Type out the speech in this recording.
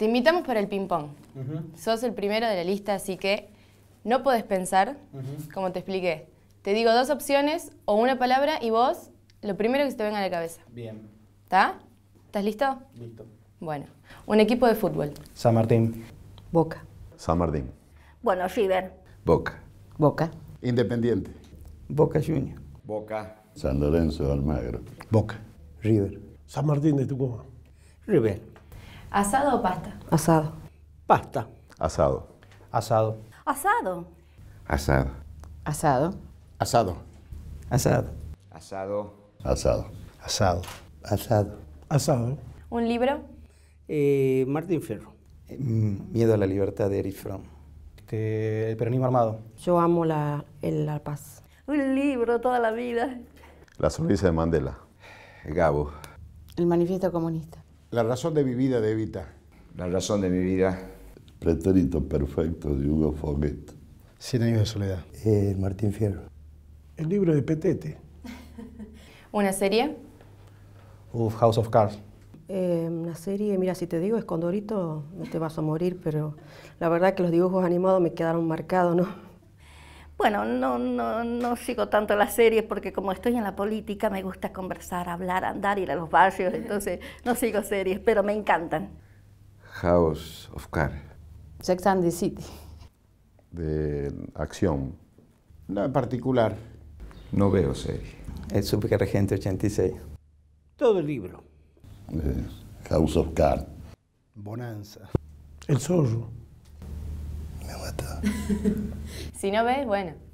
Te invitamos para el ping-pong. Sos el primero de la lista, así que no podés pensar, como te expliqué. Te digo dos opciones o una palabra y vos lo primero que se te venga a la cabeza. Bien. ¿Está? ¿Estás listo? Listo. Bueno, un equipo de fútbol. San Martín. Boca. San Martín. Bueno, River. Boca. Boca. Independiente. Boca Junior. Boca. San Lorenzo de Almagro. Boca. River. San Martín de Tucumán. River. ¿Asado o pasta? Asado. Pasta. Asado. Asado. Asado. Asado. Asado. Asado. Asado. Asado. Asado. Asado. Asado. ¿Un libro? Eh, Martín Ferro eh, mm, Miedo a la libertad de Eric Fromm. el peronismo armado. Yo amo la, la paz. Un libro toda la vida. La sonrisa de Mandela. Gabo. El manifiesto comunista. La razón de mi vida de Evita. La razón de mi vida. Pretérito perfecto de Hugo Foguet. Cien años de soledad. Eh, Martín Fierro. El libro de Petete. ¿Una serie? House of Cards. Eh, una serie, mira, si te digo es no te vas a morir, pero la verdad que los dibujos animados me quedaron marcados, ¿no? Bueno, no, no, sigo tanto las series porque como estoy en la política me gusta conversar, hablar, andar, ir a los barrios, entonces no sigo series, pero me encantan. House of Cards. Sex and the City. De acción. nada en particular. No veo series. El Regente 86. Todo el libro. Eh, House of Cards. Bonanza. El Zorro. si no ves, bueno.